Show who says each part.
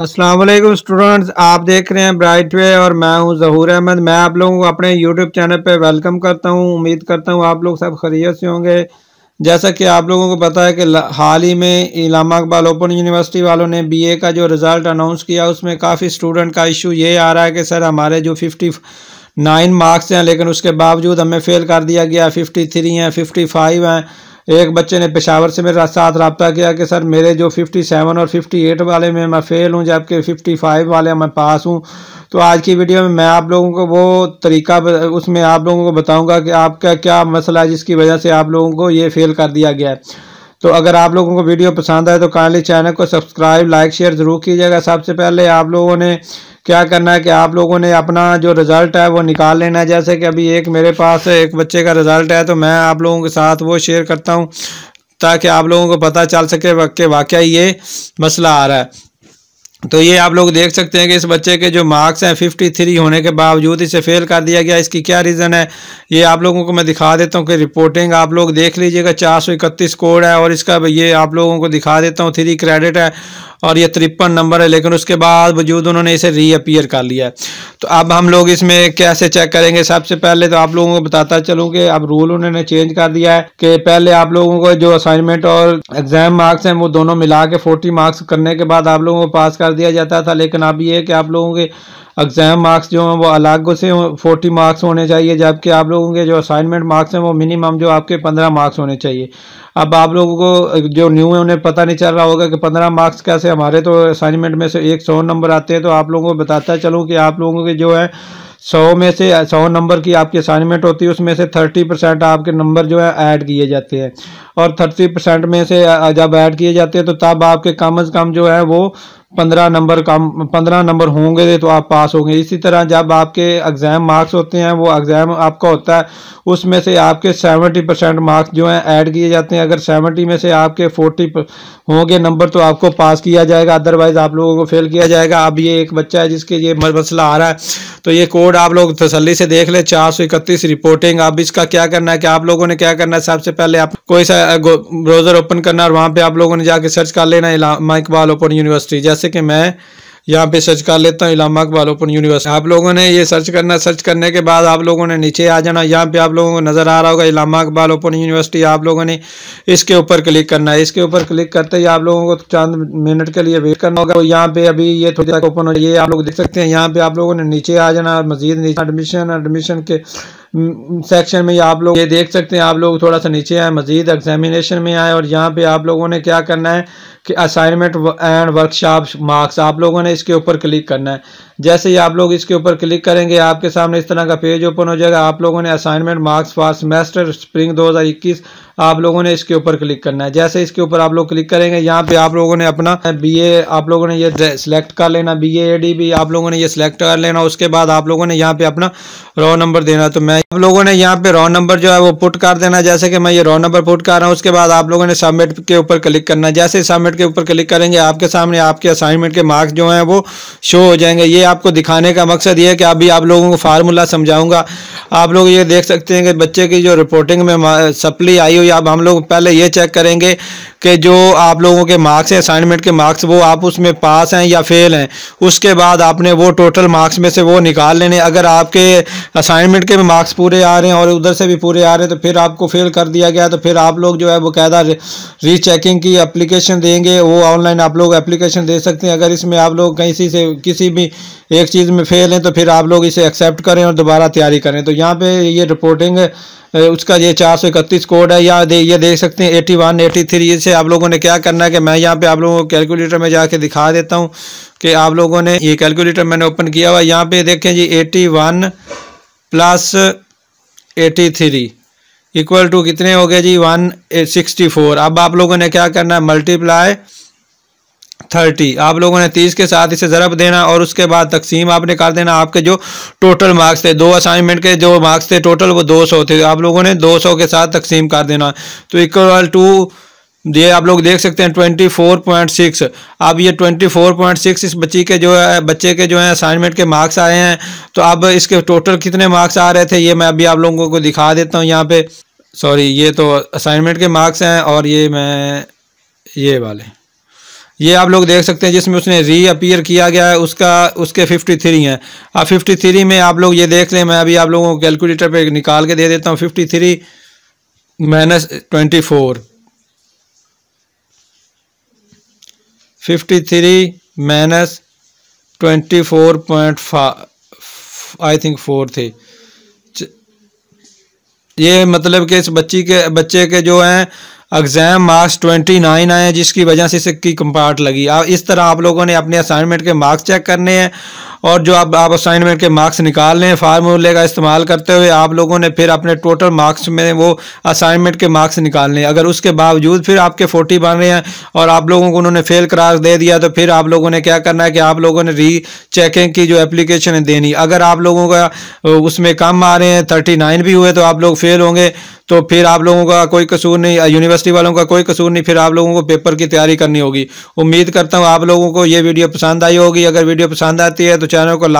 Speaker 1: Aslam students आप देख रहे हैं ब्राइट वे और मैं हूं जहूर अहमद मैं आप लोगों को अपने यूट्यूब चैनल पर वेलकम करता हूं उम्मीद करता हूं आप लोग सब खरीत से होंगे जैसा कि आप लोगों को पता है कि हाल ही में इलामा इकबाल ओपन यूनिवर्सिटी वालों ने बीए का जो रिज़ल्ट अनाउंस किया उसमें काफ़ी स्टूडेंट का इशू ये आ रहा है कि सर हमारे जो फिफ्टी नाइन मार्क्स हैं लेकिन उसके बावजूद हमें फ़ेल कर दिया गया फिफ्टी थ्री हैं फिफ्टी फाइव हैं एक बच्चे ने पेशावर से मेरा साथ रबता किया कि सर मेरे जो 57 और 58 वाले में मैं फ़ेल हूँ जबकि 55 वाले मैं पास हूँ तो आज की वीडियो में मैं आप लोगों को वो तरीका उसमें आप लोगों को बताऊँगा कि आपका क्या मसला है जिसकी वजह से आप लोगों को ये फ़ेल कर दिया गया है तो अगर आप लोगों को वीडियो पसंद आए तो काइंडली चैनल को सब्सक्राइब लाइक शेयर ज़रूर कीजिएगा सबसे पहले आप लोगों ने क्या करना है कि आप लोगों ने अपना जो रिज़ल्ट है वो निकाल लेना है जैसे कि अभी एक मेरे पास एक बच्चे का रिज़ल्ट है तो मैं आप लोगों के साथ वो शेयर करता हूँ ताकि आप लोगों को पता चल सके कि वाकई ये मसला आ रहा है तो ये आप लोग देख सकते हैं कि इस बच्चे के जो मार्क्स हैं 53 होने के बावजूद इसे फेल कर दिया गया इसकी क्या रीज़न है ये आप लोगों को मैं दिखा देता हूँ कि रिपोर्टिंग आप लोग देख लीजिएगा चार सौ इकतीस कोड है और इसका ये आप लोगों को दिखा देता हूँ थ्री क्रेडिट है और ये तिरपन नंबर है लेकिन उसके बाद वजूद उन्होंने इसे रीअपियर कर लिया है तो अब हम लोग इसमें कैसे चेक करेंगे सबसे पहले तो आप लोगों को बताता चलूँ कि अब रूल उन्होंने चेंज कर दिया है कि पहले आप लोगों को जो असाइनमेंट और एग्ज़ाम मार्क्स हैं वो दोनों मिला के फोर्टी मार्क्स करने के बाद आप लोगों को पास कर कर दिया जाता था लेकिन अब ये है कि आप लोगों के एग्ज़ाम मार्क्स जो हैं वो अलग से फोर्टी मार्क्स होने चाहिए जबकि आप लोगों के जो असाइनमेंट मार्क्स हैं वो मिनिमम जो आपके पंद्रह मार्क्स होने चाहिए अब आप लोगों को जो न्यू है उन्हें पता नहीं चल रहा होगा कि पंद्रह मार्क्स कैसे हमारे तो असाइनमेंट में से एक सौ नंबर आते हैं तो आप लोगों को बताता चलूँ कि आप लोगों के जो है सौ में से सौ नंबर की आपकी असाइनमेंट होती है उसमें से थर्टी परसेंट आपके नंबर जो है ऐड किए जाते हैं और थर्टी परसेंट में से जब ऐड किए जाते हैं तो तब आपके कम अज़ कम जो है वो पंद्रह नंबर कम पंद्रह नंबर होंगे तो आप पास होंगे इसी तरह जब आपके एग्ज़ाम मार्क्स होते हैं वो एग्ज़ाम आपका होता है उसमें से आपके सेवेंटी परसेंट मार्क्स जो हैं ऐड किए जाते हैं अगर सेवेंटी में से आपके फोर्टी होंगे नंबर तो आपको पास किया जाएगा अदरवाइज़ आप लोगों को फेल किया जाएगा अब ये एक बच्चा है जिसके ये मसला आ रहा है तो ये कोर्स रिपोर्ट आप लोग तसली से देख ले चार सौ इकतीस रिपोर्टिंग अब इसका क्या करना है कि आप लोगों ने क्या करना है सबसे पहले आप कोई सा ब्राउजर ओपन करना और वहां पे आप लोगों ने जाके सर्च कर लेना इलामा इकबाल ओपन यूनिवर्सिटी जैसे कि मैं यहाँ पे सर्च कर लेता हूँ इलामा अकबाल ओपन यूनिवर्सिटी आप लोगों ने ये सर्च करना सर्च करने के बाद आप लोगों ने नीचे आ जाना यहाँ पे आप लोगों को नज़र आ रहा होगा इलामा अकबाल ओपन यूनिवर्सिटी आप लोगों ने इसके ऊपर क्लिक करना है इसके ऊपर क्लिक करते ही आप लोगों को चंद मिनट के लिए वेट करना होगा तो यहाँ पे अभी ये थोड़ी ओपन हो ये आप लोग देख सकते हैं यहाँ पे आप लोगों ने नीचे आ जाना मजीद एडमिशन एडमिशन के सेक्शन हम्म, में आप लोग ये देख सकते हैं आप लोग थोड़ा सा नीचे आए मज़ीद एग्जामिनेशन में आए और यहाँ पे आप लोगों ने क्या करना है कि असाइनमेंट एंड वर्कशॉप मार्क्स आप लोगों ने इसके ऊपर क्लिक करना है जैसे ही आप लोग इसके ऊपर क्लिक करेंगे आपके सामने इस तरह का पेज ओपन हो जाएगा आप लोगों ने assignment marks for semester spring दो आप लोगों ने इसके ऊपर क्लिक करना है जैसे इसके ऊपर आप लोग क्लिक करेंगे यहाँ पे आप लोगों ने अपना बी ए आप लोगों ने ये सिलेक्ट कर लेना बी ए डी भी आप लोगों ने ये सिलेक्ट कर लेना उसके बाद आप लोगों ने यहाँ पे अपना रॉ नंबर देना तो मैं आप लोगों ने यहाँ पे रॉ नंबर जो है वो पुट कर देना जैसे कि मैं ये रॉ नंबर पुट कर रहा हूँ उसके बाद आप लोगों ने सबमिट के ऊपर क्लिक करना जैसे सबमिट के ऊपर क्लिक करेंगे आपके सामने आपके असाइनमेंट के मार्क्स जो हैं वो शो हो जाएंगे ये आपको दिखाने का मकसद ये है कि अभी आप लोगों को फार्मूला समझाऊंगा आप लोग ये देख सकते हैं कि बच्चे की जो रिपोर्टिंग में सप्ली आई हुई अब हम लोग पहले ये चेक करेंगे कि जो आप लोगों के मार्क्स हैं असाइनमेंट के मार्क्स वो आप उसमें पास हैं या फेल हैं उसके बाद आपने वो टोटल मार्क्स में से वो निकाल लेने अगर आपके असाइनमेंट के भी मार्क्स पूरे आ रहे हैं और उधर से भी पूरे आ रहे हैं तो फिर आपको फेल कर दिया गया तो फिर आप लोग जो है री रीचेकिंग की अप्लीकेशन देंगे वो ऑनलाइन आप लोग एप्लीकेशन दे सकते हैं अगर इसमें आप लोग कहीं से किसी भी एक चीज़ में फेल हैं तो फिर आप लोग इसे एक्सेप्ट करें और दोबारा तैयारी करें तो यहाँ पर ये रिपोर्टिंग उसका ये चार सौ इकतीस कोड है या दे ये देख सकते हैं एटी वन एटी थ्री से आप लोगों ने क्या करना है कि मैं यहाँ पे आप लोगों को कैलकुलेटर में जाके दिखा देता हूँ कि आप लोगों ने ये कैलकुलेटर मैंने ओपन किया हुआ यहाँ पे देखें जी eighty one plus eighty three equal to कितने हो गए जी वन सिक्सटी फोर अब आप लोगों ने क्या करना है मल्टीप्लाई थर्टी आप लोगों ने तीस के साथ इसे ज़रब देना और उसके बाद तकसीम आपने कर देना आपके जो टोटल मार्क्स थे दो असाइनमेंट के जो मार्क्स थे टोटल वो दो सौ थे आप लोगों ने दो सौ के साथ तकसीम कर देना तो इक्वल टू ये आप लोग देख सकते हैं ट्वेंटी फोर पॉइंट सिक्स अब ये ट्वेंटी फोर पॉइंट सिक्स इस बच्ची के जो है बच्चे के जो है असाइनमेंट के मार्क्स आए हैं तो अब इसके टोटल कितने मार्क्स आ रहे थे ये मैं अभी आप लोगों को दिखा देता हूँ यहाँ पे सॉरी ये तो असाइनमेंट के मार्क्स हैं और ये मैं ये वाले ये आप लोग देख सकते हैं जिसमें उसने री अपीयर किया गया है उसका उसके फिफ्टी थ्री हैं अब फिफ्टी थ्री में आप लोग ये देख लें मैं अभी आप लोगों को कैलकुलेटर पे निकाल के दे देता हूँ fifty three minus twenty four fifty three minus twenty four point I think four थी ये मतलब कि इस बच्ची के बच्चे के जो हैं एग्ज़ाम मार्क्स ट्वेंटी नाइन आए जिसकी वजह से इसकी कंपार्ट लगी आप इस तरह आप लोगों ने अपने असाइनमेंट के मार्क्स चेक करने हैं और जो आप आप असाइनमेंट के मार्क्स निकाल लें फार्मूले का इस्तेमाल करते हुए आप लोगों ने फिर अपने टोटल मार्क्स में वो असाइनमेंट के मार्क्स निकालने अगर उसके बावजूद फिर आपके फोर्टी बन रहे हैं और आप लोगों को उन्होंने फेल करार दे दिया तो फिर आप लोगों ने क्या करना है कि आप लोगों ने री चेकिंग की जो एप्लीकेशन है देनी अगर आप लोगों का उसमें कम आ रहे हैं थर्टी नाइन भी हुए तो आप लोग फेल होंगे तो फिर आप लोगों का कोई कसूर नहीं यूनिवर्स यूनिवर्सिटी वालों का कोई कसूर नहीं फिर आप लोगों को पेपर की तैयारी करनी होगी उम्मीद करता हूँ आप लोगों को ये वीडियो पसंद आई होगी अगर वीडियो पसंद आती है तो चैनल को लाइक